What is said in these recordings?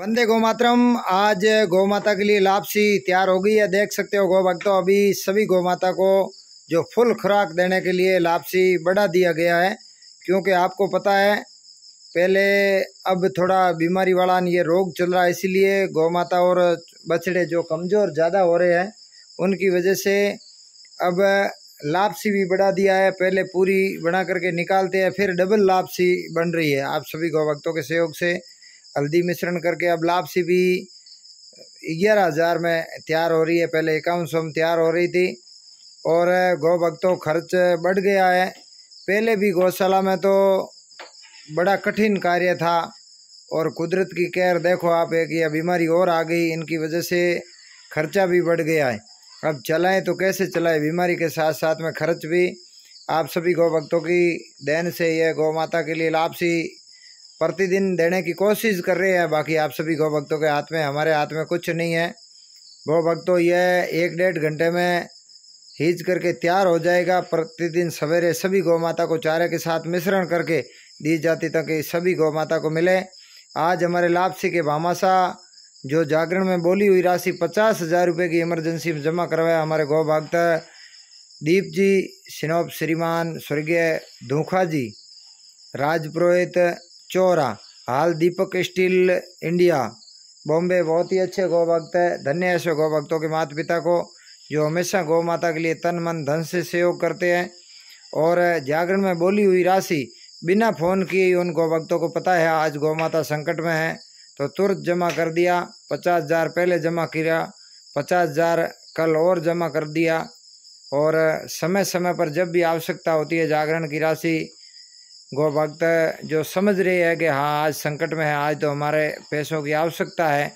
वंदे गौमातरम आज गौ माता के लिए लापसी तैयार हो गई है देख सकते हो गौ भक्तों अभी सभी गौ माता को जो फुल खुराक देने के लिए लापसी बढ़ा दिया गया है क्योंकि आपको पता है पहले अब थोड़ा बीमारी वाला ये रोग चल रहा है इसीलिए गौ माता और बछड़े जो कमज़ोर ज़्यादा हो रहे हैं उनकी वजह से अब लापसी भी बढ़ा दिया है पहले पूरी बना करके निकालते हैं फिर डबल लापसी बन रही है आप सभी गौ भक्तों के सहयोग से हल्दी मिश्रण करके अब लापसी भी ग्यारह हज़ार में तैयार हो रही है पहले इक्यावन सौ में तैयार हो रही थी और गौ भक्तों खर्च बढ़ गया है पहले भी गौशाला में तो बड़ा कठिन कार्य था और कुदरत की कैर देखो आप एक यह बीमारी और आ गई इनकी वजह से खर्चा भी बढ़ गया है अब चलाएं तो कैसे चलाएं बीमारी के साथ साथ में खर्च भी आप सभी गौ भक्तों की देन से यह गौ माता के लिए लापसी प्रतिदिन देने की कोशिश कर रहे हैं बाकी आप सभी गौ भक्तों के हाथ में हमारे हाथ में कुछ नहीं है गौ भक्तों यह एक डेढ़ घंटे में हीज करके तैयार हो जाएगा प्रतिदिन सवेरे सभी गौ माता को चारे के साथ मिश्रण करके दी जाती ताकि सभी गौ माता को मिले आज हमारे लापसी के भामाशाह जो जागरण में बोली हुई राशि पचास हज़ार रुपये की इमरजेंसी में जमा करवाया हमारे गौ भक्त दीप जी सिनोप श्रीमान स्वर्गीय धोखा जी राजपुरोहित चोरा हाल दीपक स्टील इंडिया बॉम्बे बहुत ही अच्छे गौ भक्त है धन्य ऐसे गौ भक्तों के माता पिता को जो हमेशा गौ माता के लिए तन मन धन से सहयोग करते हैं और जागरण में बोली हुई राशि बिना फ़ोन किए ही उन गौ भक्तों को पता है आज गौ माता संकट में है तो तुरंत जमा कर दिया पचास हज़ार पहले जमा किया पचास हज़ार कल और जमा कर दिया और समय समय पर जब भी आवश्यकता होती है जागरण की राशि गौ भक्त जो समझ रहे हैं कि हाँ आज संकट में है आज तो हमारे पैसों की आवश्यकता है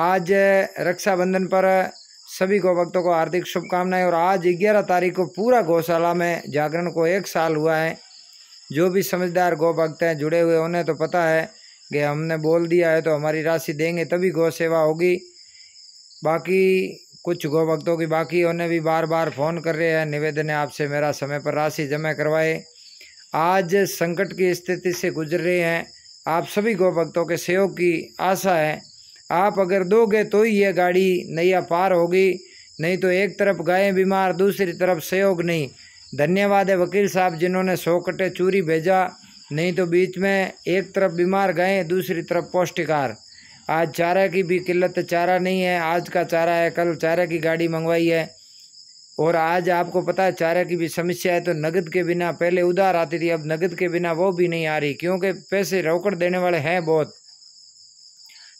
आज रक्षाबंधन पर सभी गौ भक्तों को हार्दिक शुभकामनाएं और आज ग्यारह तारीख को पूरा गौशाला में जागरण को एक साल हुआ है जो भी समझदार गौ भक्त हैं जुड़े हुए उन्हें तो पता है कि हमने बोल दिया है तो हमारी राशि देंगे तभी गौ सेवा होगी बाकी कुछ गौ भक्तों की बाकी उन्हें भी बार बार फ़ोन कर रहे हैं निवेदन है आपसे मेरा समय पर राशि जमा करवाए आज संकट की स्थिति से गुजर रहे हैं आप सभी गौ भक्तों के सहयोग की आशा है आप अगर दोगे तो ही यह गाड़ी नैया पार होगी नहीं तो एक तरफ गाय बीमार दूसरी तरफ सहयोग नहीं धन्यवाद है वकील साहब जिन्होंने सौ कटे चूरी भेजा नहीं तो बीच में एक तरफ बीमार गए दूसरी तरफ पौष्टिकार आज चारा की भी किल्लत चारा नहीं है आज का चारा है कल चारा की गाड़ी मंगवाई है और आज आपको पता है चारे की भी समस्या है तो नगद के बिना पहले उधार आती थी अब नगद के बिना वो भी नहीं आ रही क्योंकि पैसे रोकड़ देने वाले हैं बहुत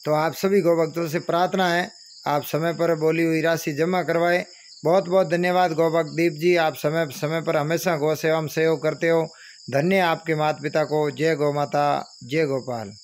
तो आप सभी गौ भक्तों से प्रार्थना है आप समय पर बोली हुई राशि जमा करवाएं बहुत बहुत धन्यवाद गौभक्त दीप जी आप समय समय पर हमेशा गौ सेवा में सहयोग करते हो धन्य आपके माता पिता को जय गौ माता जय गोपाल